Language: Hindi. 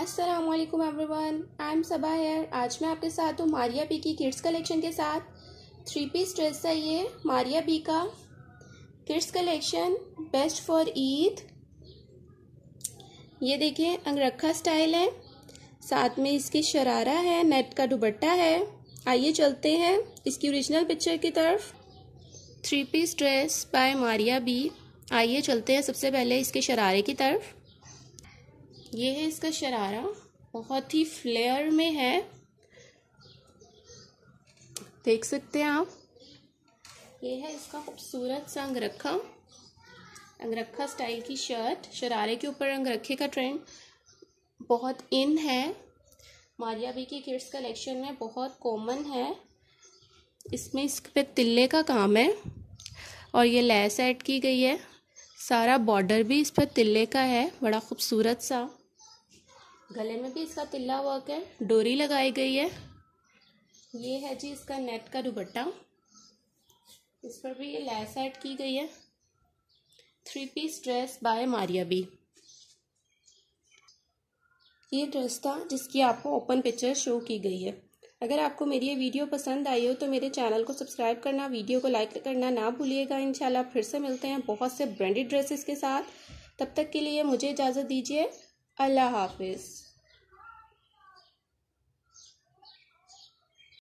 Aslam everyone I am Saba here आज मैं आपके साथ हूँ मारिया बी की किड्स कलेक्शन के साथ थ्री पीस ड्रेस है ये मारिया बी का kids collection best for Eid ये देखिए अंगरखा स्टाइल है साथ में इसकी शरारा है नेट का दुबट्टा है आइए चलते हैं इसकी ओरिजिनल पिक्चर की तरफ three piece dress by Maria B आइए चलते हैं सबसे पहले इसके शरारे की तरफ ये है इसका शरारा बहुत ही फ्लेयर में है देख सकते हैं आप ये है इसका खूबसूरत सा अंगरखा अंगरखा स्टाइल की शर्ट शरारे के ऊपर अंगरखे का ट्रेंड बहुत इन है मारिया बी की किड्स कलेक्शन में बहुत कॉमन है इसमें इस पे तिल्ले का काम है और ये लैस ऐड की गई है सारा बॉर्डर भी इस पर तिल्ले का है बड़ा खूबसूरत सा गले में भी इसका तिल्ला वर्क है डोरी लगाई गई है ये है जी इसका नेट का दुपट्टा इस पर भी ये लैस ऐड की गई है three piece dress by Maria B ये ड्रेस था जिसकी आपको ओपन पिक्चर शो की गई है अगर आपको मेरी ये वीडियो पसंद आई हो तो मेरे चैनल को सब्सक्राइब करना वीडियो को लाइक करना ना भूलिएगा इंशाल्लाह फिर से मिलते हैं बहुत से ब्रांडेड ड्रेसेस के साथ तब तक के लिए मुझे इजाज़त दीजिए अल्लाह हाफिज़